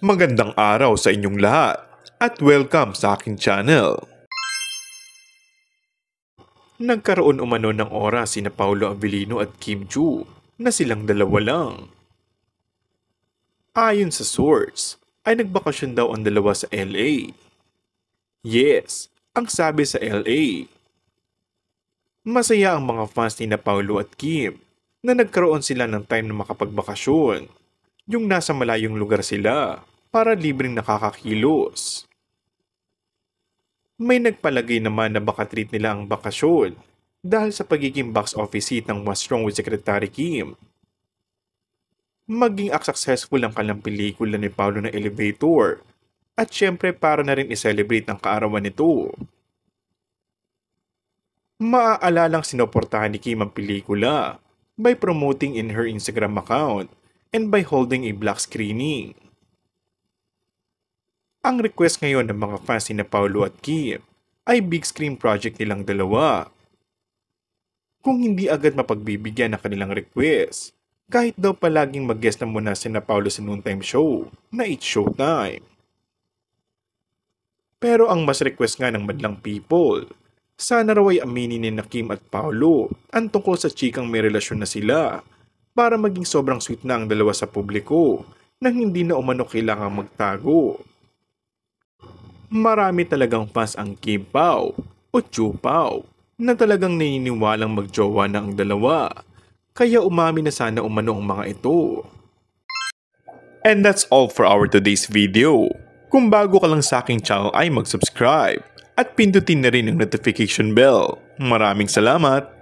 Magandang araw sa inyong lahat at welcome sa akin channel. Nagkaroon umano ng oras sina Paolo Avellino at Kim Ju na silang dalawa lang. Ayon sa source, ay nagbakasyon daw ang dalawa sa LA. Yes, ang sabi sa LA. Masaya ang mga fans ni na Paolo at Kim na nagkaroon sila ng time na makapagbakasyon yung nasa malayong lugar sila para libreng nakakakilos. May nagpalagay naman na baka treat nila ang bakasyon dahil sa pagiging box office hit ng What's Wrong with Secretary Kim. Maging successful ang kalang pelikula ni Paolo na Elevator at syempre para na rin i-celebrate ang kaarawan nito. Maaalalang sinoportahan ni Kim ang pelikula by promoting in her Instagram account and by holding a black screening. Ang request ngayon ng mga fans ni Paolo at Kim ay big screen project nilang dalawa. Kung hindi agad mapagbibigyan ng kanilang request, kahit daw palaging mag-guest na muna si na Paolo sa noontime show na it's showtime. Pero ang mas request nga ng madlang people, sana raw ay aminin ni na Kim at Paolo ang tungkol sa chikang may relasyon na sila para maging sobrang sweet na ang dalawa sa publiko nang hindi na umano kailangang magtago marami talagang fans ang kibaw o chupaw na talagang naniniwalang magjowa na ang dalawa. Kaya umami na sana umano ang mga ito. And that's all for our today's video. Kung bago ka lang sa aking channel ay mag-subscribe at pindutin na rin ang notification bell. Maraming salamat!